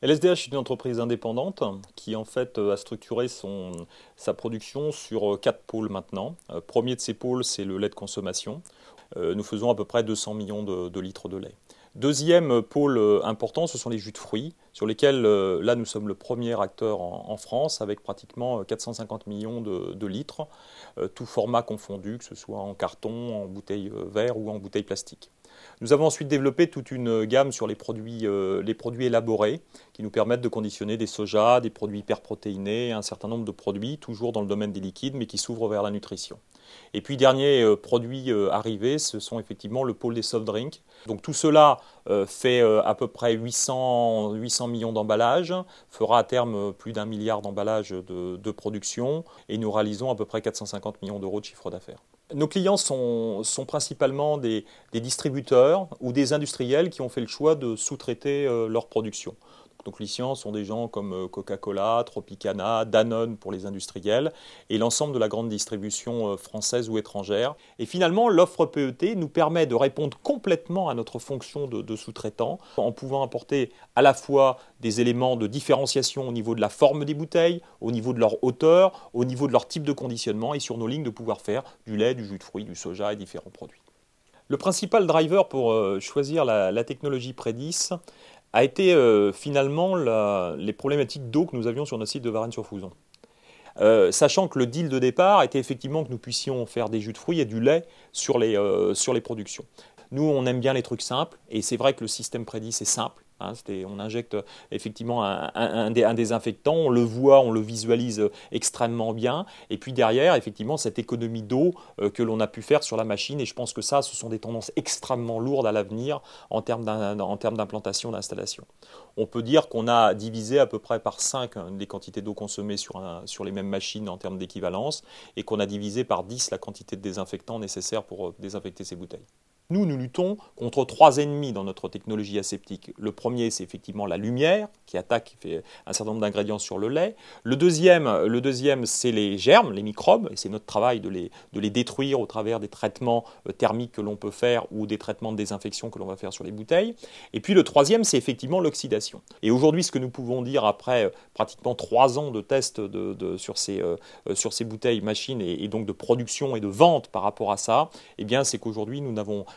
LSDH est une entreprise indépendante qui en fait euh, a structuré son, sa production sur euh, quatre pôles maintenant. Euh, premier de ces pôles, c'est le lait de consommation. Nous faisons à peu près 200 millions de, litres de lait. Deuxième pôle important, ce sont les jus de fruits, sur lesquels là nous sommes le premier acteur en, France avec pratiquement 450 millions de, litres, tout format confondu, que ce soit en carton, en bouteille verte ou en bouteille plastique. Nous avons ensuite développé toute une gamme sur euh, les produits, élaborés qui nous permettent de conditionner des sojas, des produits hyperprotéinés, un certain nombre de produits, toujours dans le domaine des liquides, mais qui s'ouvrent vers la nutrition. Et puis, dernier euh, produit euh, arrivé, ce sont effectivement le pôle des soft drinks. Donc, tout cela fait à peu près 800, millions d'emballages, fera à terme plus d'un milliard d'emballages de, de production, et nous réalisons à peu près 450 millions d'euros de chiffre d'affaires. Nos clients sont, principalement des, distributeurs ou des industriels qui ont fait le choix de sous-traiter euh, leur production nos clients sont des gens comme euh, Coca-Cola, Tropicana, Danone pour les industriels et l'ensemble de la grande distribution euh, française ou étrangère. Et finalement, l'offre PET nous permet de répondre complètement à notre fonction de, sous-traitant en pouvant apporter à la fois des éléments de différenciation au niveau de la forme des bouteilles, au niveau de leur hauteur, au niveau de leur type de conditionnement et sur nos lignes de pouvoir faire du lait, du jus de fruits, du soja et différents produits. Le principal driver pour euh, choisir la technologie Predis a été euh, finalement les problématiques d'eau que nous avions sur notre site de Varennes-sur-Fouzon. Euh, sachant que le deal de départ était effectivement que nous puissions faire des jus de fruits et du lait sur les, euh, sur les productions. Nous, on aime bien les trucs simples, et c'est vrai que le système prédit, c'est simple. Hein, on injecte euh, effectivement un, désinfectant, on le voit, on le visualise euh, extrêmement bien. Et puis derrière, effectivement, cette économie d'eau euh, que l'on a pu faire sur la machine. Et je pense que ça, ce sont des tendances extrêmement lourdes à l'avenir en termes d'implantation, d'installation. On peut dire qu'on a divisé à peu près par 5 hein, les quantités d'eau consommées sur, sur, les mêmes machines en termes d'équivalence et qu'on a divisé par 10 la quantité de désinfectant nécessaire pour désinfecter ces bouteilles. Nous, nous luttons contre trois ennemis dans notre technologie aseptique. Le premier, c'est effectivement la lumière qui attaque fait un certain nombre d'ingrédients sur le lait. Le deuxième, le deuxième c'est les germes, les microbes, et c'est notre travail de les, de les détruire au travers des traitements euh, thermiques que l'on peut faire ou des traitements de désinfection que l'on va faire sur les bouteilles. Et puis le troisième, c'est effectivement l'oxydation. Et aujourd'hui, ce que nous pouvons dire après euh, pratiquement trois ans de tests de, sur, ces, euh, sur ces bouteilles machines et, et donc de production et de vente par rapport à ça, eh bien, c'est qu'aujourd'hui, nous n'avons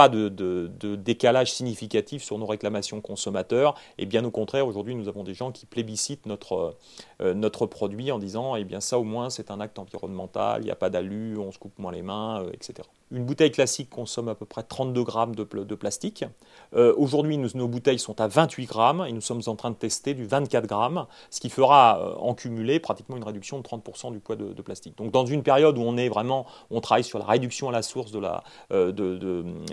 pas de, décalage significatif sur nos réclamations consommateurs. Et bien au contraire, aujourd'hui, nous avons des gens qui plébiscitent notre, euh, euh, notre produit en disant Eh bien, ça au moins, c'est un acte environnemental, il n'y a pas d'alu, on se coupe moins les mains, euh, etc. Une bouteille classique consomme à peu près 32 grammes de, de plastique. aujourd'hui, nos bouteilles sont à 28 grammes et nous sommes en train de tester du 24 grammes, ce qui fera en cumulé pratiquement une réduction de 30% du poids de, plastique. Donc, dans une période où on est vraiment, on travaille sur la réduction à la source de la,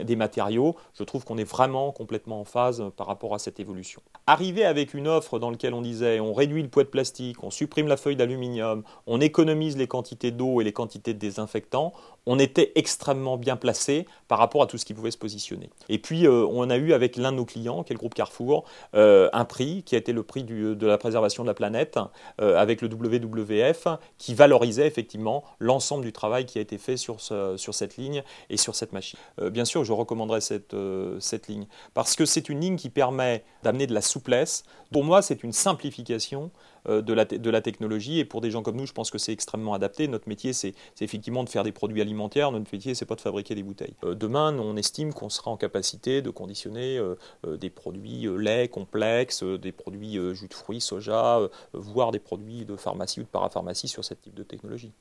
des matériaux, je trouve qu'on est vraiment complètement en phase euh, par rapport à cette évolution. Arrivé avec une offre dans laquelle on disait on réduit le poids de plastique, on supprime la feuille d'aluminium, on économise les quantités d'eau et les quantités de désinfectants, on était extrêmement bien placé par rapport à tout ce qui pouvait se positionner. Et puis euh, on a eu avec l'un de nos clients, qui est le groupe Carrefour, euh, un prix qui a été le prix de la préservation de la planète avec le WWF qui valorisait effectivement l'ensemble du travail qui a été fait sur, sur cette ligne et sur cette machine. bien sûr, je recommanderais euh, cette, ligne. Parce que c'est une ligne qui permet d'amener de la souplesse. Pour moi, c'est une simplification euh, de, la technologie. Et pour des gens comme nous, je pense que c'est extrêmement adapté. Notre métier, c'est effectivement de faire des produits alimentaires. Notre métier, c'est pas de fabriquer des bouteilles. Euh, demain, on estime qu'on sera en capacité de conditionner des produits lait complexes, des produits jus de fruits, soja, voire des produits de pharmacie ou de parapharmacie sur ce type de technologie.